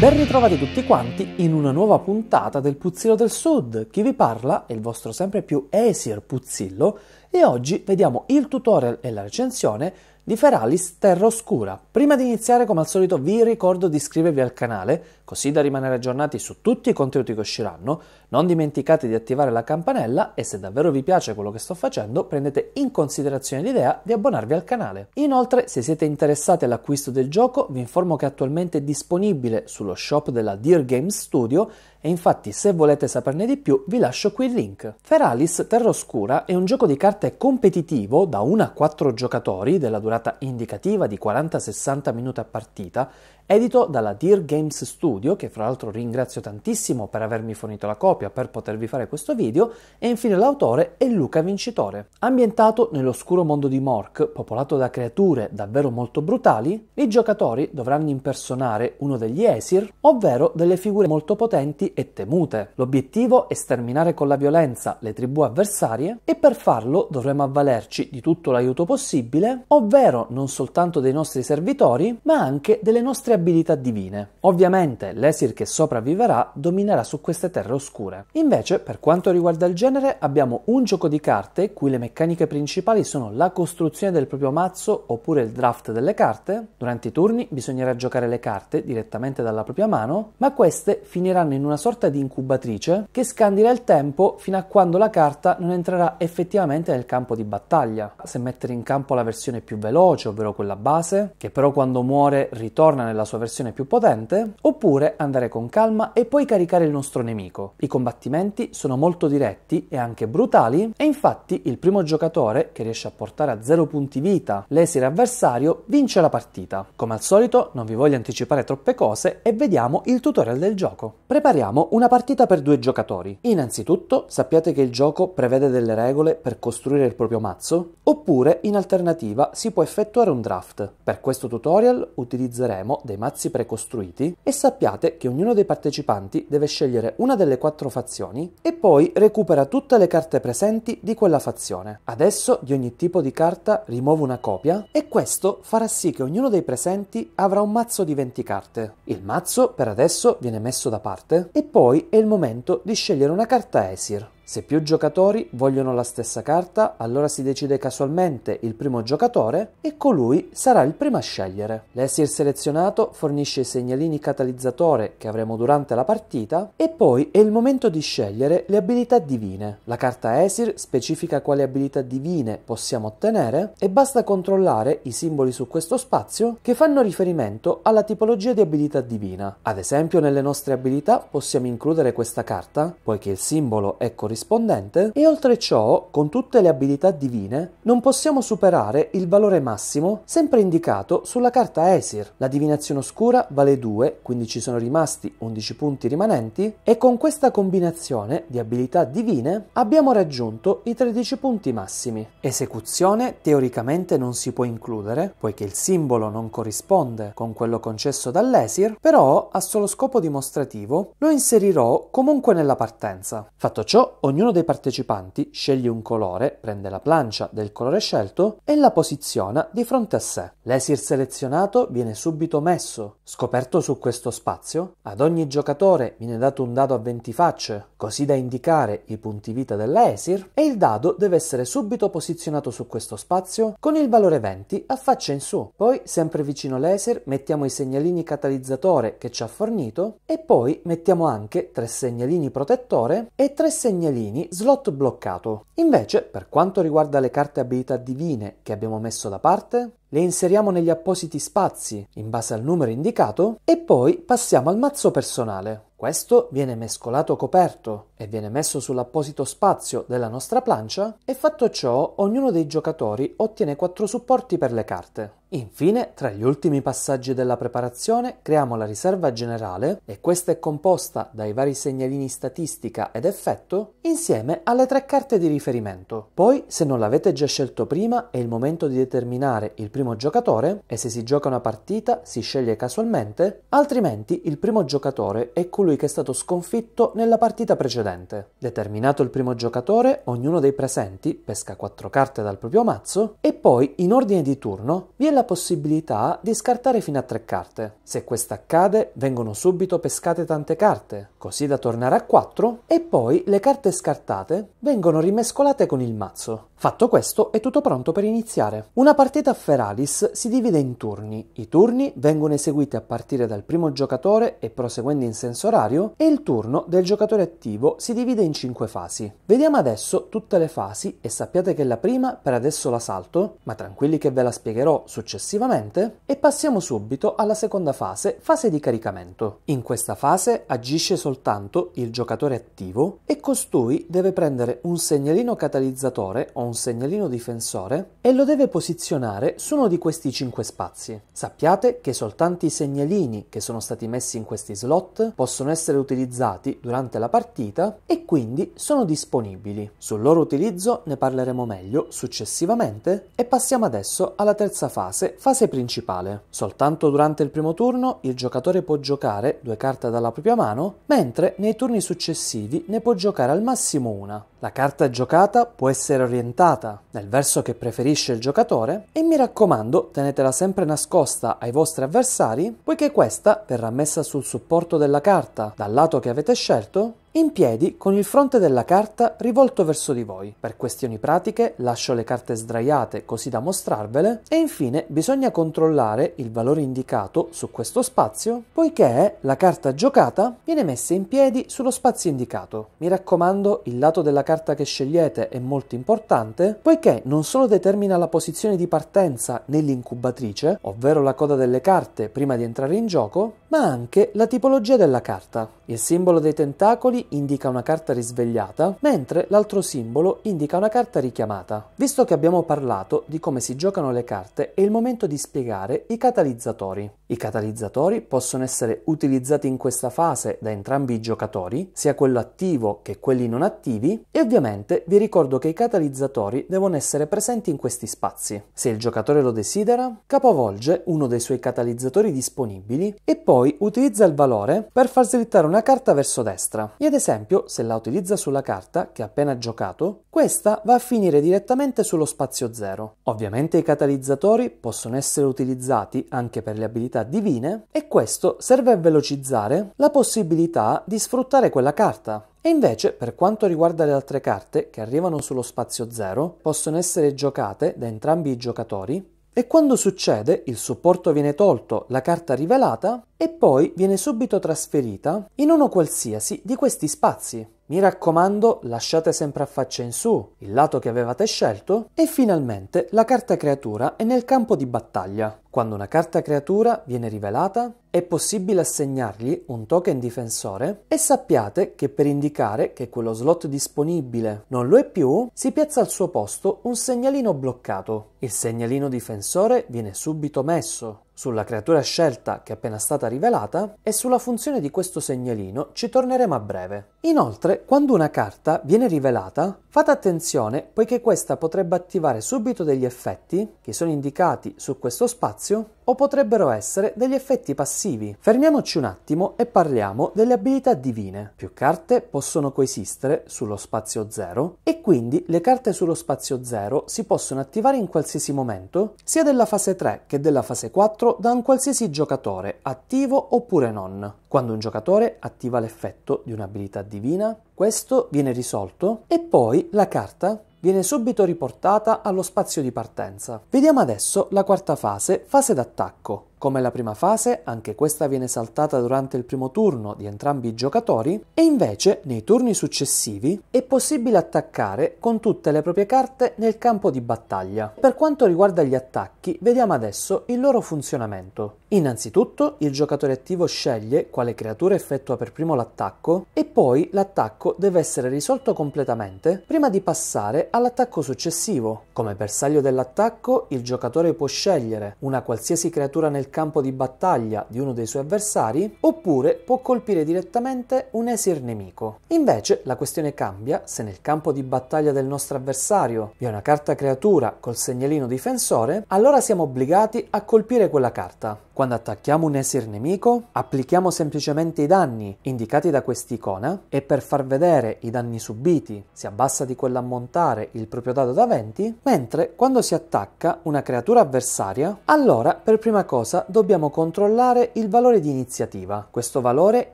Ben ritrovati tutti quanti in una nuova puntata del Puzzillo del Sud. Chi vi parla è il vostro sempre più Esir Puzzillo e oggi vediamo il tutorial e la recensione di Feralis Terra Oscura. Prima di iniziare, come al solito, vi ricordo di iscrivervi al canale, così da rimanere aggiornati su tutti i contenuti che usciranno non dimenticate di attivare la campanella e se davvero vi piace quello che sto facendo prendete in considerazione l'idea di abbonarvi al canale. Inoltre se siete interessati all'acquisto del gioco vi informo che attualmente è disponibile sullo shop della Dear Games Studio e infatti se volete saperne di più vi lascio qui il link. Feralis Terra Oscura è un gioco di carte competitivo da 1 a 4 giocatori della durata indicativa di 40-60 minuti a partita edito dalla Dear Games Studio, che fra l'altro ringrazio tantissimo per avermi fornito la copia per potervi fare questo video, e infine l'autore è Luca Vincitore. Ambientato nell'oscuro mondo di Mork, popolato da creature davvero molto brutali, i giocatori dovranno impersonare uno degli Esir, ovvero delle figure molto potenti e temute. L'obiettivo è sterminare con la violenza le tribù avversarie e per farlo dovremo avvalerci di tutto l'aiuto possibile, ovvero non soltanto dei nostri servitori, ma anche delle nostre abilità abilità divine. Ovviamente l'Esir che sopravviverà dominerà su queste terre oscure. Invece, per quanto riguarda il genere, abbiamo un gioco di carte cui le meccaniche principali sono la costruzione del proprio mazzo oppure il draft delle carte. Durante i turni bisognerà giocare le carte direttamente dalla propria mano, ma queste finiranno in una sorta di incubatrice che scandirà il tempo fino a quando la carta non entrerà effettivamente nel campo di battaglia. Se mettere in campo la versione più veloce, ovvero quella base, che però quando muore ritorna nella la sua versione più potente, oppure andare con calma e poi caricare il nostro nemico. I combattimenti sono molto diretti e anche brutali e infatti il primo giocatore che riesce a portare a zero punti vita l'esile avversario vince la partita. Come al solito non vi voglio anticipare troppe cose e vediamo il tutorial del gioco. Prepariamo una partita per due giocatori. Innanzitutto sappiate che il gioco prevede delle regole per costruire il proprio mazzo oppure in alternativa si può effettuare un draft. Per questo tutorial utilizzeremo dei mazzi precostruiti e sappiate che ognuno dei partecipanti deve scegliere una delle quattro fazioni e poi recupera tutte le carte presenti di quella fazione. Adesso di ogni tipo di carta rimuovo una copia e questo farà sì che ognuno dei presenti avrà un mazzo di 20 carte. Il mazzo per adesso viene messo da parte e poi è il momento di scegliere una carta Esir. Se più giocatori vogliono la stessa carta, allora si decide casualmente il primo giocatore e colui sarà il primo a scegliere. L'esir selezionato fornisce i segnalini catalizzatore che avremo durante la partita e poi è il momento di scegliere le abilità divine. La carta Esir specifica quali abilità divine possiamo ottenere e basta controllare i simboli su questo spazio che fanno riferimento alla tipologia di abilità divina. Ad esempio nelle nostre abilità possiamo includere questa carta, poiché il simbolo è corrispondente corrispondente e oltre ciò, con tutte le abilità divine, non possiamo superare il valore massimo sempre indicato sulla carta Esir. La divinazione oscura vale 2, quindi ci sono rimasti 11 punti rimanenti e con questa combinazione di abilità divine abbiamo raggiunto i 13 punti massimi. Esecuzione teoricamente non si può includere, poiché il simbolo non corrisponde con quello concesso dall'Esir, però a solo scopo dimostrativo lo inserirò comunque nella partenza. Fatto ciò, ognuno dei partecipanti sceglie un colore, prende la plancia del colore scelto e la posiziona di fronte a sé. L'esir selezionato viene subito messo, scoperto su questo spazio. Ad ogni giocatore viene dato un dado a 20 facce, così da indicare i punti vita dell'esir e il dado deve essere subito posizionato su questo spazio con il valore 20 a faccia in su. Poi, sempre vicino all'esir, mettiamo i segnalini catalizzatore che ci ha fornito e poi mettiamo anche tre segnalini protettore e tre segnalini segnalini slot bloccato. Invece, per quanto riguarda le carte abilità divine che abbiamo messo da parte, le inseriamo negli appositi spazi in base al numero indicato e poi passiamo al mazzo personale. Questo viene mescolato coperto e viene messo sull'apposito spazio della nostra plancia e fatto ciò ognuno dei giocatori ottiene quattro supporti per le carte. Infine, tra gli ultimi passaggi della preparazione, creiamo la riserva generale e questa è composta dai vari segnalini statistica ed effetto insieme alle tre carte di riferimento. Poi, se non l'avete già scelto prima, è il momento di determinare il primo giocatore e se si gioca una partita si sceglie casualmente, altrimenti il primo giocatore è colui che è stato sconfitto nella partita precedente. Determinato il primo giocatore, ognuno dei presenti pesca quattro carte dal proprio mazzo e poi, in ordine di turno, vi è la la possibilità di scartare fino a tre carte. Se questo accade, vengono subito pescate tante carte, così da tornare a quattro, e poi le carte scartate vengono rimescolate con il mazzo. Fatto questo, è tutto pronto per iniziare. Una partita a Feralis si divide in turni. I turni vengono eseguiti a partire dal primo giocatore e proseguendo in senso orario, e il turno del giocatore attivo si divide in cinque fasi. Vediamo adesso tutte le fasi e sappiate che la prima per adesso la salto, ma tranquilli che ve la spiegherò successivamente successivamente e passiamo subito alla seconda fase, fase di caricamento. In questa fase agisce soltanto il giocatore attivo e costui deve prendere un segnalino catalizzatore o un segnalino difensore e lo deve posizionare su uno di questi 5 spazi. Sappiate che soltanto i segnalini che sono stati messi in questi slot possono essere utilizzati durante la partita e quindi sono disponibili. Sul loro utilizzo ne parleremo meglio successivamente e passiamo adesso alla terza fase classe fase principale. Soltanto durante il primo turno il giocatore può giocare due carte dalla propria mano, mentre nei turni successivi ne può giocare al massimo una. La carta giocata può essere orientata nel verso che preferisce il giocatore e mi raccomando tenetela sempre nascosta ai vostri avversari poiché questa verrà messa sul supporto della carta dal lato che avete scelto in piedi, con il fronte della carta rivolto verso di voi. Per questioni pratiche lascio le carte sdraiate così da mostrarvele e infine bisogna controllare il valore indicato su questo spazio, poiché la carta giocata viene messa in piedi sullo spazio indicato. Mi raccomando, il lato della carta che scegliete è molto importante, poiché non solo determina la posizione di partenza nell'incubatrice, ovvero la coda delle carte prima di entrare in gioco, ma anche la tipologia della carta. Il simbolo dei tentacoli indica una carta risvegliata, mentre l'altro simbolo indica una carta richiamata. Visto che abbiamo parlato di come si giocano le carte, è il momento di spiegare i catalizzatori. I catalizzatori possono essere utilizzati in questa fase da entrambi i giocatori, sia quello attivo che quelli non attivi, e ovviamente vi ricordo che i catalizzatori devono essere presenti in questi spazi. Se il giocatore lo desidera, capovolge uno dei suoi catalizzatori disponibili e poi poi utilizza il valore per far slittare una carta verso destra e ad esempio se la utilizza sulla carta che ha appena giocato, questa va a finire direttamente sullo spazio zero. Ovviamente i catalizzatori possono essere utilizzati anche per le abilità divine e questo serve a velocizzare la possibilità di sfruttare quella carta e invece, per quanto riguarda le altre carte che arrivano sullo spazio zero, possono essere giocate da entrambi i giocatori e quando succede, il supporto viene tolto, la carta rivelata e poi viene subito trasferita in uno qualsiasi di questi spazi. Mi raccomando, lasciate sempre a faccia in su il lato che avevate scelto e finalmente la carta creatura è nel campo di battaglia. Quando una carta creatura viene rivelata, è possibile assegnargli un token difensore e sappiate che per indicare che quello slot disponibile non lo è più, si piazza al suo posto un segnalino bloccato. Il segnalino difensore viene subito messo sulla creatura scelta che è appena stata rivelata e sulla funzione di questo segnalino ci torneremo a breve. Inoltre, quando una carta viene rivelata, fate attenzione poiché questa potrebbe attivare subito degli effetti che sono indicati su questo spazio o potrebbero essere degli effetti passivi. Fermiamoci un attimo e parliamo delle abilità divine. Più carte possono coesistere sullo spazio 0 e quindi le carte sullo spazio 0 si possono attivare in qualsiasi momento, sia della fase 3 che della fase 4 da un qualsiasi giocatore, attivo oppure non. Quando un giocatore attiva l'effetto di un'abilità divina, questo viene risolto e poi la carta viene subito riportata allo spazio di partenza. Vediamo adesso la quarta fase, fase d'attacco. Come la prima fase, anche questa viene saltata durante il primo turno di entrambi i giocatori e invece nei turni successivi è possibile attaccare con tutte le proprie carte nel campo di battaglia. Per quanto riguarda gli attacchi, vediamo adesso il loro funzionamento. Innanzitutto il giocatore attivo sceglie quale creatura effettua per primo l'attacco e poi l'attacco deve essere risolto completamente prima di passare all'attacco successivo. Come bersaglio dell'attacco il giocatore può scegliere una qualsiasi creatura nel campo di battaglia di uno dei suoi avversari, oppure può colpire direttamente un esir nemico. Invece la questione cambia se nel campo di battaglia del nostro avversario vi è una carta creatura col segnalino difensore, allora siamo obbligati a colpire quella carta. Quando attacchiamo un essere nemico, applichiamo semplicemente i danni indicati da quest'icona e per far vedere i danni subiti si abbassa di quell'ammontare il proprio dado da 20, mentre quando si attacca una creatura avversaria, allora per prima cosa dobbiamo controllare il valore di iniziativa. Questo valore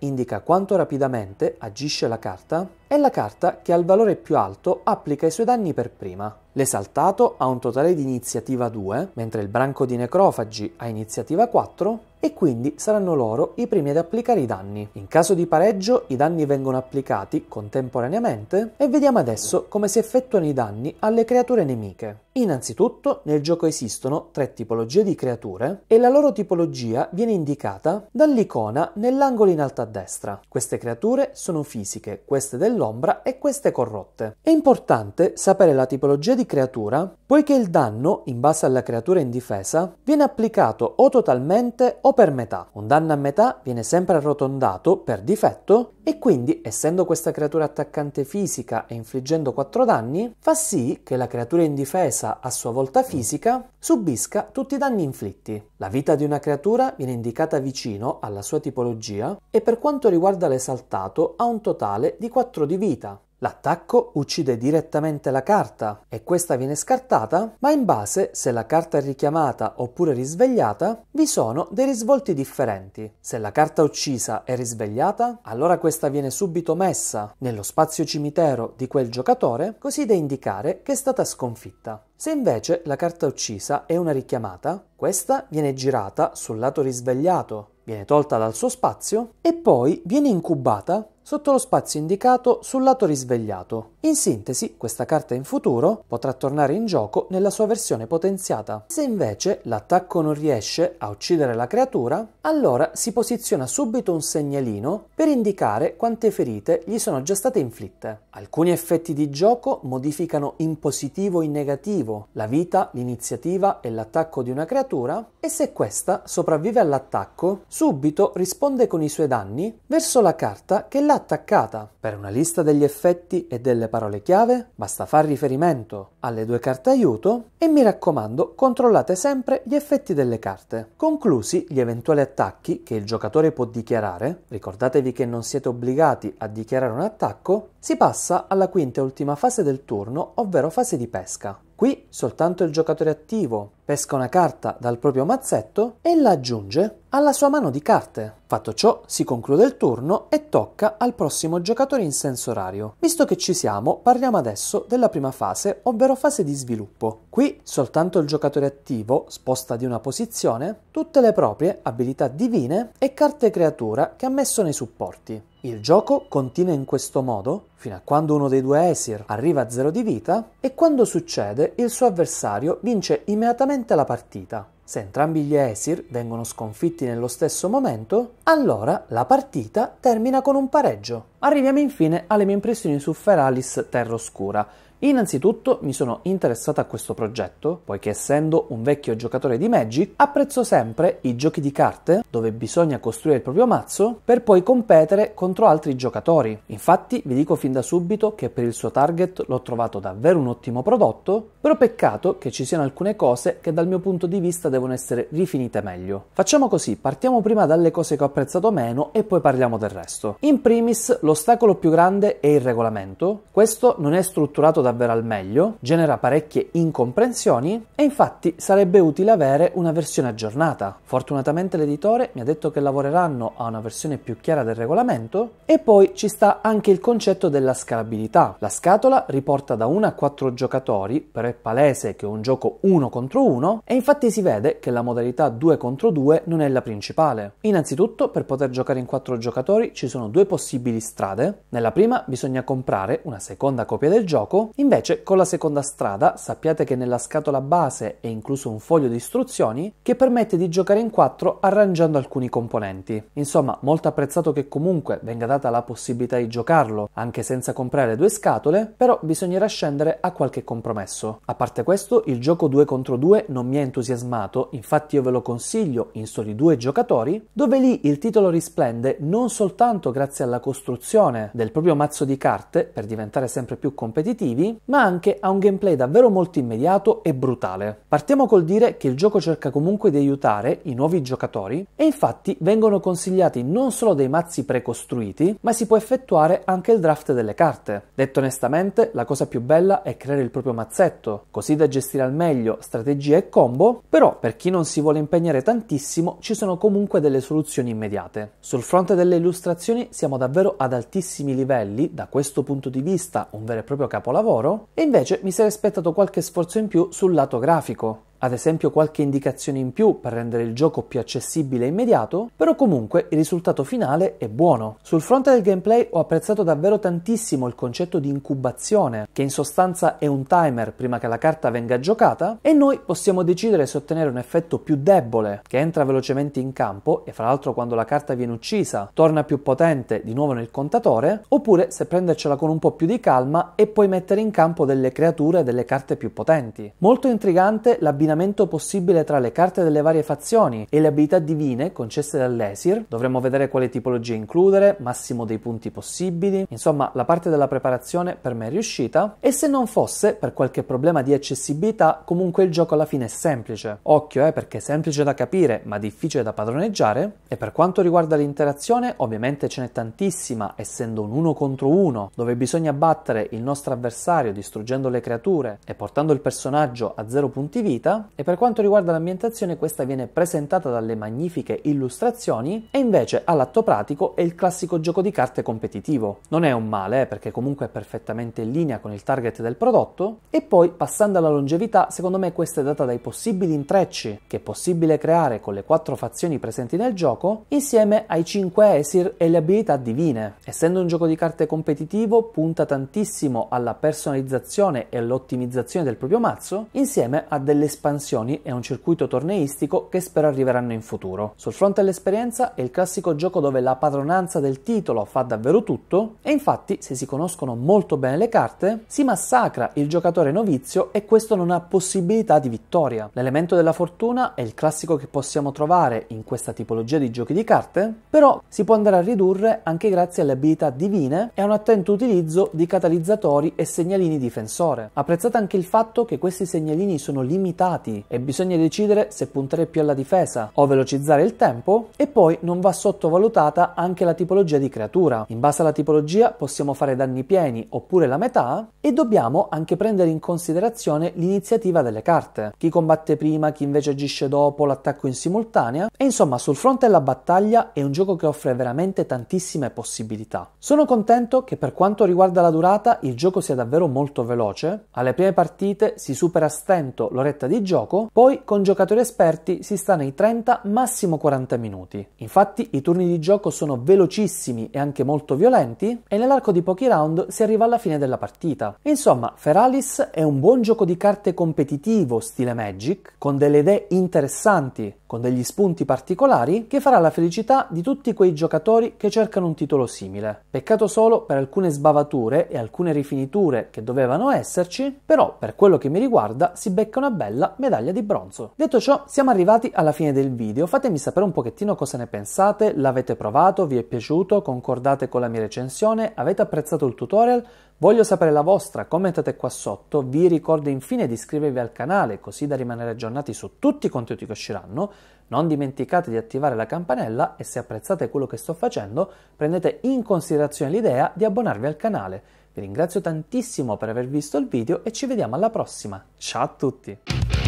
indica quanto rapidamente agisce la carta e la carta che ha il valore più alto applica i suoi danni per prima. L'esaltato ha un totale di iniziativa 2, mentre il branco di necrofagi ha iniziativa 4 e quindi saranno loro i primi ad applicare i danni. In caso di pareggio i danni vengono applicati contemporaneamente e vediamo adesso come si effettuano i danni alle creature nemiche. Innanzitutto nel gioco esistono tre tipologie di creature e la loro tipologia viene indicata dall'icona nell'angolo in alto a destra. Queste creature sono fisiche, queste dell'ombra e queste corrotte. È importante sapere la tipologia di creatura poiché il danno, in base alla creatura in difesa, viene applicato o totalmente o per metà. Un danno a metà viene sempre arrotondato per difetto e quindi, essendo questa creatura attaccante fisica e infliggendo 4 danni, fa sì che la creatura indifesa, a sua volta fisica, subisca tutti i danni inflitti. La vita di una creatura viene indicata vicino alla sua tipologia e per quanto riguarda l'esaltato ha un totale di 4 di vita. L'attacco uccide direttamente la carta e questa viene scartata, ma in base se la carta è richiamata oppure risvegliata, vi sono dei risvolti differenti. Se la carta uccisa è risvegliata, allora questa viene subito messa nello spazio cimitero di quel giocatore, così da indicare che è stata sconfitta. Se invece la carta uccisa è una richiamata, questa viene girata sul lato risvegliato, viene tolta dal suo spazio e poi viene incubata sotto lo spazio indicato sul lato risvegliato. In sintesi, questa carta in futuro potrà tornare in gioco nella sua versione potenziata. Se invece l'attacco non riesce a uccidere la creatura, allora si posiziona subito un segnalino per indicare quante ferite gli sono già state inflitte. Alcuni effetti di gioco modificano in positivo o in negativo la vita, l'iniziativa e l'attacco di una creatura e se questa sopravvive all'attacco, subito risponde con i suoi danni verso la carta che l'ha attaccata. Per una lista degli effetti e delle parole chiave basta far riferimento alle due carte aiuto e mi raccomando controllate sempre gli effetti delle carte. Conclusi gli eventuali attacchi che il giocatore può dichiarare, ricordatevi che non siete obbligati a dichiarare un attacco, si passa alla quinta e ultima fase del turno, ovvero fase di pesca. Qui soltanto il giocatore attivo pesca una carta dal proprio mazzetto e la aggiunge alla sua mano di carte. Fatto ciò, si conclude il turno e tocca al prossimo giocatore in senso orario. Visto che ci siamo, parliamo adesso della prima fase, ovvero fase di sviluppo. Qui soltanto il giocatore attivo sposta di una posizione tutte le proprie abilità divine e carte creatura che ha messo nei supporti. Il gioco continua in questo modo fino a quando uno dei due Esir arriva a zero di vita e quando succede il suo avversario vince immediatamente la partita. Se entrambi gli Esir vengono sconfitti nello stesso momento, allora la partita termina con un pareggio. Arriviamo infine alle mie impressioni su Feralis Terra Oscura. Innanzitutto mi sono interessata a questo progetto, poiché essendo un vecchio giocatore di Magic, apprezzo sempre i giochi di carte, dove bisogna costruire il proprio mazzo, per poi competere contro altri giocatori. Infatti vi dico fin da subito che per il suo target l'ho trovato davvero un ottimo prodotto, però peccato che ci siano alcune cose che dal mio punto di vista devono essere rifinite meglio. Facciamo così, partiamo prima dalle cose che ho apprezzato meno e poi parliamo del resto. In primis l'ostacolo più grande è il regolamento, questo non è strutturato davvero al meglio, genera parecchie incomprensioni e infatti sarebbe utile avere una versione aggiornata. Fortunatamente l'editore mi ha detto che lavoreranno a una versione più chiara del regolamento e poi ci sta anche il concetto della scalabilità. La scatola riporta da 1 a 4 giocatori, però è palese che è un gioco 1 contro 1 e infatti si vede che la modalità 2 contro 2 non è la principale. Innanzitutto per poter giocare in 4 giocatori ci sono due possibili stili strade. Nella prima bisogna comprare una seconda copia del gioco, invece con la seconda strada sappiate che nella scatola base è incluso un foglio di istruzioni che permette di giocare in quattro arrangiando alcuni componenti. Insomma, molto apprezzato che comunque venga data la possibilità di giocarlo anche senza comprare due scatole, però bisognerà scendere a qualche compromesso. A parte questo, il gioco 2 contro 2 non mi ha entusiasmato, infatti io ve lo consiglio in soli due giocatori, dove lì il titolo risplende non soltanto grazie alla costruzione costruzione del proprio mazzo di carte per diventare sempre più competitivi, ma anche a un gameplay davvero molto immediato e brutale. Partiamo col dire che il gioco cerca comunque di aiutare i nuovi giocatori e infatti vengono consigliati non solo dei mazzi precostruiti, ma si può effettuare anche il draft delle carte. Detto onestamente, la cosa più bella è creare il proprio mazzetto, così da gestire al meglio strategie e combo, però per chi non si vuole impegnare tantissimo ci sono comunque delle soluzioni immediate. Sul fronte delle illustrazioni siamo davvero ad altissimi livelli, da questo punto di vista un vero e proprio capolavoro, e invece mi sarei aspettato qualche sforzo in più sul lato grafico ad esempio qualche indicazione in più per rendere il gioco più accessibile e immediato, però comunque il risultato finale è buono. Sul fronte del gameplay ho apprezzato davvero tantissimo il concetto di incubazione, che in sostanza è un timer prima che la carta venga giocata, e noi possiamo decidere se ottenere un effetto più debole, che entra velocemente in campo e fra l'altro quando la carta viene uccisa torna più potente di nuovo nel contatore, oppure se prendercela con un po' più di calma e poi mettere in campo delle creature e delle carte più potenti. Molto intrigante l'abilità abbinamento possibile tra le carte delle varie fazioni e le abilità divine concesse dall'Esir. Dovremmo vedere quale tipologia includere, massimo dei punti possibili. Insomma, la parte della preparazione per me è riuscita. E se non fosse per qualche problema di accessibilità, comunque il gioco alla fine è semplice. Occhio, eh, perché è semplice da capire, ma difficile da padroneggiare. E per quanto riguarda l'interazione, ovviamente ce n'è tantissima, essendo un 1 contro 1, dove bisogna battere il nostro avversario distruggendo le creature e portando il personaggio a 0 punti vita e per quanto riguarda l'ambientazione questa viene presentata dalle magnifiche illustrazioni e invece all'atto pratico è il classico gioco di carte competitivo. Non è un male eh, perché comunque è perfettamente in linea con il target del prodotto e poi passando alla longevità secondo me questa è data dai possibili intrecci che è possibile creare con le quattro fazioni presenti nel gioco insieme ai 5 Esir e le abilità divine. Essendo un gioco di carte competitivo punta tantissimo alla personalizzazione e all'ottimizzazione del proprio mazzo insieme a delle spalle espansioni e un circuito torneistico che spero arriveranno in futuro. Sul fronte all'esperienza è il classico gioco dove la padronanza del titolo fa davvero tutto e infatti se si conoscono molto bene le carte si massacra il giocatore novizio e questo non ha possibilità di vittoria. L'elemento della fortuna è il classico che possiamo trovare in questa tipologia di giochi di carte, però si può andare a ridurre anche grazie alle abilità divine e a un attento utilizzo di catalizzatori e segnalini difensore. Apprezzate anche il fatto che questi segnalini sono limitati limitati e bisogna decidere se puntare più alla difesa o velocizzare il tempo e poi non va sottovalutata anche la tipologia di creatura. In base alla tipologia possiamo fare danni pieni oppure la metà e dobbiamo anche prendere in considerazione l'iniziativa delle carte, chi combatte prima, chi invece agisce dopo, l'attacco in simultanea e insomma sul fronte della battaglia è un gioco che offre veramente tantissime possibilità. Sono contento che per quanto riguarda la durata il gioco sia davvero molto veloce, alle prime partite si supera a stento l'oretta di gioco, poi con giocatori esperti si sta nei 30 massimo 40 minuti. Infatti i turni di gioco sono velocissimi e anche molto violenti e nell'arco di pochi round si arriva alla fine della partita. Insomma, Feralis è un buon gioco di carte competitivo stile Magic, con delle idee interessanti, con degli spunti particolari, che farà la felicità di tutti quei giocatori che cercano un titolo simile. Peccato solo per alcune sbavature e alcune rifiniture che dovevano esserci, però per quello che mi riguarda si becca una bella medaglia di bronzo. Detto ciò, siamo arrivati alla fine del video, fatemi sapere un pochettino cosa ne pensate, l'avete provato, vi è piaciuto, concordate con la mia recensione, avete apprezzato il tutorial? Voglio sapere la vostra, commentate qua sotto, vi ricordo infine di iscrivervi al canale così da rimanere aggiornati su tutti i contenuti che usciranno, non dimenticate di attivare la campanella e se apprezzate quello che sto facendo prendete in considerazione l'idea di abbonarvi al canale. Vi ringrazio tantissimo per aver visto il video e ci vediamo alla prossima. Ciao a tutti!